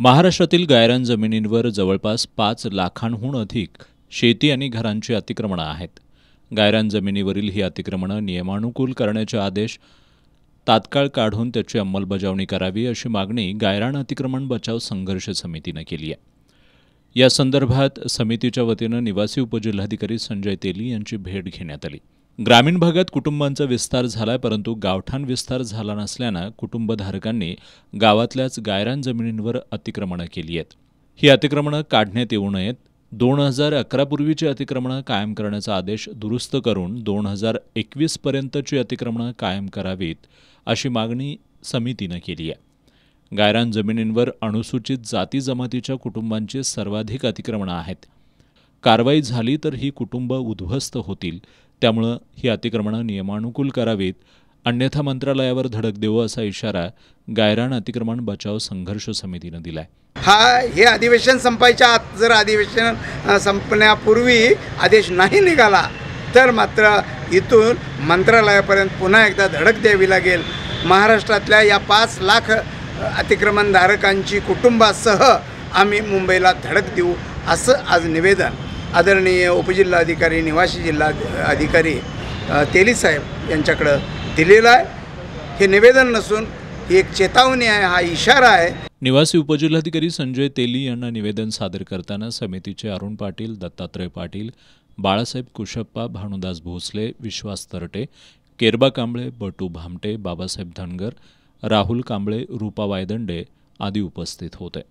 महाराष्ट्रातील गायरान जमिनींवर जवळपास पाच लाखांहून अधिक शेती आणि घरांची अतिक्रमणं आहेत गायरान जमिनीवरील ही अतिक्रमणं नियमानुकूल करण्याचे आदेश तात्काळ काढून त्याची अंमलबजावणी करावी अशी मागणी गायरान अतिक्रमण बचाव संघर्ष समितीनं केली आहे या संदर्भात समितीच्या वतीनं निवासी उपजिल्हाधिकारी संजय तेली यांची भेट घेण्यात आली ग्रामीण भागात कुटुंबांचा विस्तार झालाय परंतु गावठाण विस्तार झाला नसल्यानं कुटुंबधारकांनी गावातल्याच गायरान जमिनींवर अतिक्रमणं केली आहेत ही अतिक्रमणं काढण्यात येऊ नयेत दोन हजार अकरापूर्वीची अतिक्रमणं कायम करण्याचा आदेश दुरुस्त करून दोन हजार एकवीसपर्यंतची अतिक्रमणं कायम करावीत अशी मागणी समितीनं केली आहे गायरान जमिनींवर अनुसूचित जाती जमातीच्या कुटुंबांची सर्वाधिक अतिक्रमणं आहेत कारवाई झाली तर ही कुटुंब उद्ध्वस्त होतील त्यामुळं ही अतिक्रमणं नियमानुकूल करावीत अन्यथा मंत्रालयावर धडक देऊ असा इशारा गायरान अतिक्रमण बचाव संघर्ष समितीनं दिला आहे हा हे अधिवेशन संपायच्या आत जर अधिवेशन संपण्यापूर्वी आदेश नाही निघाला तर मात्र इथून मंत्रालयापर्यंत पुन्हा एकदा धडक द्यावी लागेल महाराष्ट्रातल्या या पाच लाख अतिक्रमणधारकांची कुटुंबासह आम्ही मुंबईला धडक देऊ असं आज निवेदन आदरणीय उपजिल्हाधिकारी निवासी जिल्हा अधिकारी तेलीसाहेब यांच्याकडं दिलेलं आहे हे निवेदन नसून ही एक चेतावणी आहे हा इशारा आहे निवासी उपजिल्हाधिकारी संजय तेली यांना निवेदन सादर करताना समितीचे अरुण पाटील दत्तात्रय पाटील बाळासाहेब कुशप्पा भानुदास भोसले विश्वास तरटे केरबा कांबळे बटू भामटे बाबासाहेब धनगर राहुल कांबळे रूपा वायदंडे आदी उपस्थित होते